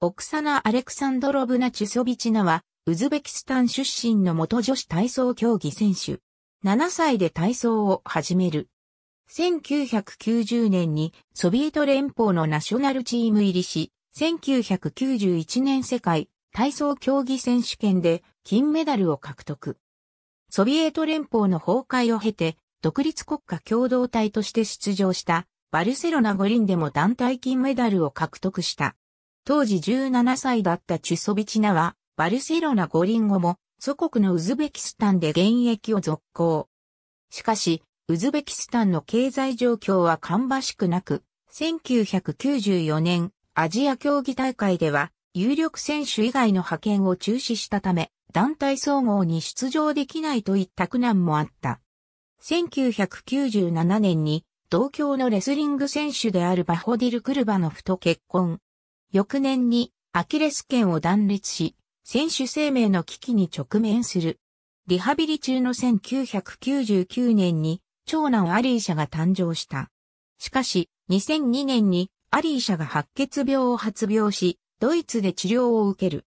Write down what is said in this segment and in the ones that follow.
オクサナ・アレクサンドロブナ・チュソビチナは、ウズベキスタン出身の元女子体操競技選手。7歳で体操を始める。1990年にソビエト連邦のナショナルチーム入りし、1991年世界体操競技選手権で金メダルを獲得。ソビエト連邦の崩壊を経て、独立国家共同体として出場したバルセロナ五輪でも団体金メダルを獲得した。当時17歳だったチュソビチナは、バルセロナ五輪後も、祖国のウズベキスタンで現役を続行。しかし、ウズベキスタンの経済状況は芳しくなく、1994年、アジア競技大会では、有力選手以外の派遣を中止したため、団体総合に出場できないといった苦難もあった。1997年に、同郷のレスリング選手であるバホディル・クルバノフと結婚。翌年にアキレス腱を断裂し、選手生命の危機に直面する。リハビリ中の1999年に長男アリーシャが誕生した。しかし、2002年にアリーシャが白血病を発病し、ドイツで治療を受ける。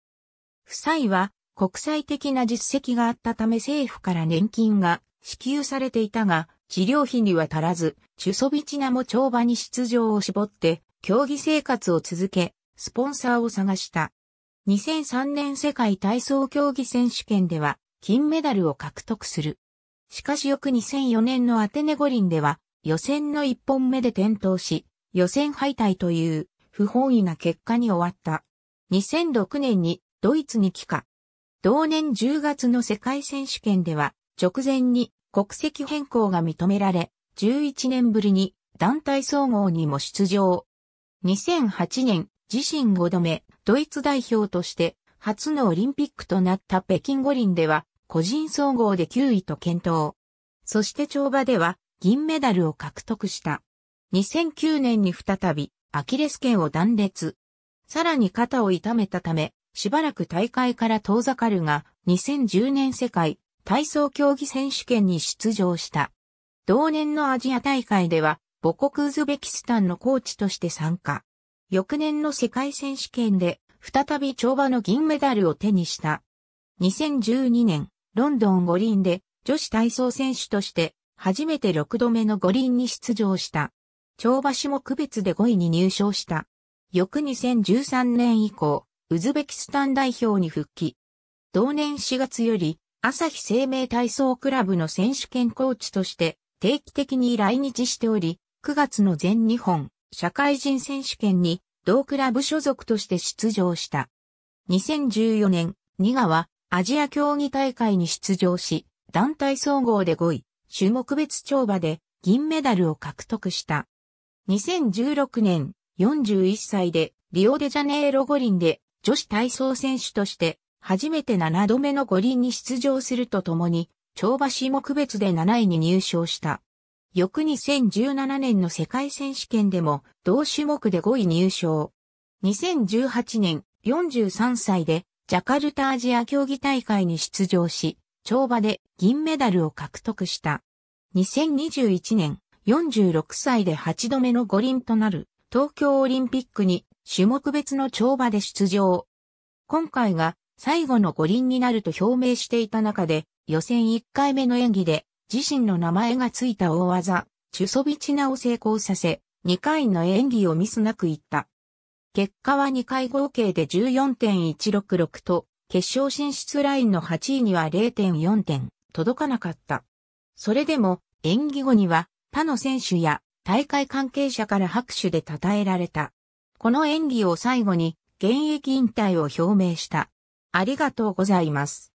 夫妻は国際的な実績があったため政府から年金が支給されていたが、治療費には足らず、チュソビチナも跳馬に出場を絞って、競技生活を続け、スポンサーを探した。2003年世界体操競技選手権では金メダルを獲得する。しかし翌2004年のアテネ五輪では予選の1本目で転倒し、予選敗退という不本意な結果に終わった。2006年にドイツに帰化。同年10月の世界選手権では直前に国籍変更が認められ、11年ぶりに団体総合にも出場。2008年自身5度目、ドイツ代表として初のオリンピックとなった北京五輪では、個人総合で9位と健闘。そして跳馬では銀メダルを獲得した。2009年に再びアキレス腱を断裂。さらに肩を痛めたため、しばらく大会から遠ざかるが、2010年世界体操競技選手権に出場した。同年のアジア大会では、母国ウズベキスタンのコーチとして参加。翌年の世界選手権で再び跳馬の銀メダルを手にした。2012年、ロンドン五輪で女子体操選手として初めて6度目の五輪に出場した。跳馬種目別で5位に入賞した。翌2013年以降、ウズベキスタン代表に復帰。同年4月より、朝日生命体操クラブの選手権コーチとして定期的に来日しており、9月の全日本、社会人選手権に同クラブ所属として出場した。2014年、ニガはアジア競技大会に出場し、団体総合で5位、種目別跳馬で銀メダルを獲得した。2016年、41歳でリオデジャネイロ五輪で女子体操選手として初めて7度目の五輪に出場するとともに、跳馬種目別で7位に入賞した。翌2017年の世界選手権でも同種目で5位入賞。2018年43歳でジャカルタアジア競技大会に出場し、跳馬で銀メダルを獲得した。2021年46歳で8度目の五輪となる東京オリンピックに種目別の跳馬で出場。今回が最後の五輪になると表明していた中で予選1回目の演技で自身の名前がついた大技、チュソビチナを成功させ、2回の演技をミスなくいった。結果は2回合計で14.166と、決勝進出ラインの8位には0.4点、届かなかった。それでも、演技後には、他の選手や大会関係者から拍手で称えられた。この演技を最後に、現役引退を表明した。ありがとうございます。